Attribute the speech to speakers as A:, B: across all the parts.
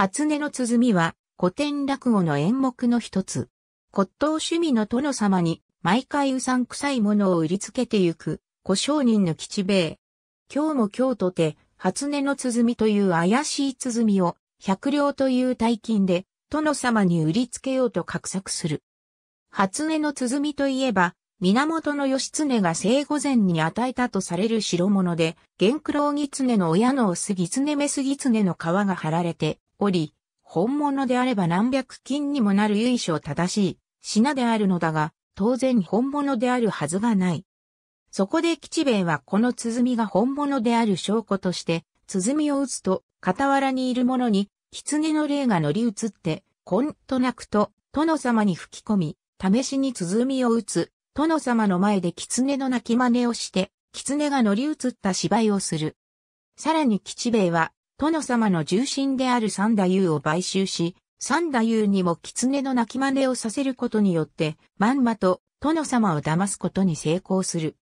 A: 初音の鼓は古典落語の演目の一つ。骨董趣味の殿様に毎回うさんくさいものを売りつけてゆく、古商人の吉兵衛。今日も今日とて、初音の鼓という怪しい鼓を、百両という大金で、殿様に売りつけようと画策する。初音の鼓といえば、源義経が生後前に与えたとされる代物で、玄黒義狐の親のオス狐メス狐の皮が貼られて、おり、本物であれば何百金にもなる由緒正しい品であるのだが、当然本物であるはずがない。そこで吉兵衛はこの鼓が本物である証拠として、鼓を打つと、傍らにいる者に、狐の霊が乗り移って、こんと泣くと、殿様に吹き込み、試しに鼓を打つ、殿様の前で狐の鳴き真似をして、狐が乗り移った芝居をする。さらに吉兵衛は、殿様の重臣である三太夫を買収し、三太夫にも狐の鳴き真似をさせることによって、まんまと殿様を騙すことに成功する。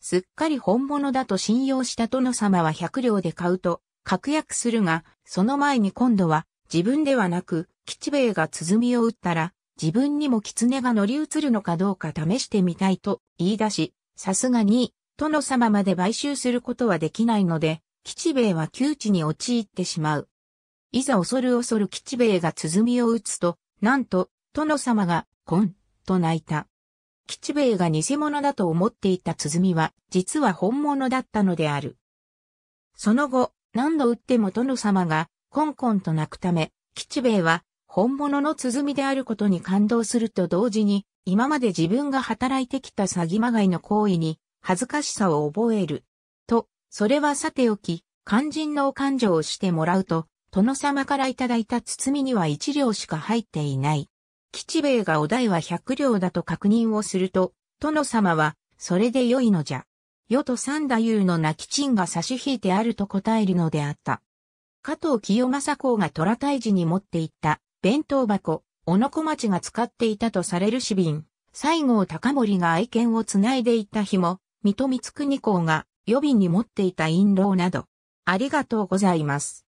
A: すっかり本物だと信用した殿様は百両で買うと、確約するが、その前に今度は自分ではなく、吉兵衛が鼓を打ったら、自分にも狐が乗り移るのかどうか試してみたいと言い出し、さすがに、殿様まで買収することはできないので、吉兵衛は窮地に陥ってしまう。いざ恐る恐る吉兵衛が鼓を打つと、なんと、殿様が、こん、と泣いた。吉兵衛が偽物だと思っていた鼓は、実は本物だったのである。その後、何度打っても殿様が、コンコンと泣くため、吉兵衛は、本物の鼓であることに感動すると同時に、今まで自分が働いてきた詐欺まがいの行為に、恥ずかしさを覚える。それはさておき、肝心のお勘定をしてもらうと、殿様からいただいた包みには一両しか入っていない。吉兵衛がお代は百両だと確認をすると、殿様は、それで良いのじゃ。よと三太夫の泣き賃が差し引いてあると答えるのであった。加藤清正公が虎退治に持っていった弁当箱、小野小町が使っていたとされる紙瓶、西郷隆盛が愛犬をつないでいった日も、水戸光国公が予備に持っていた印籠など。ありがとうございます。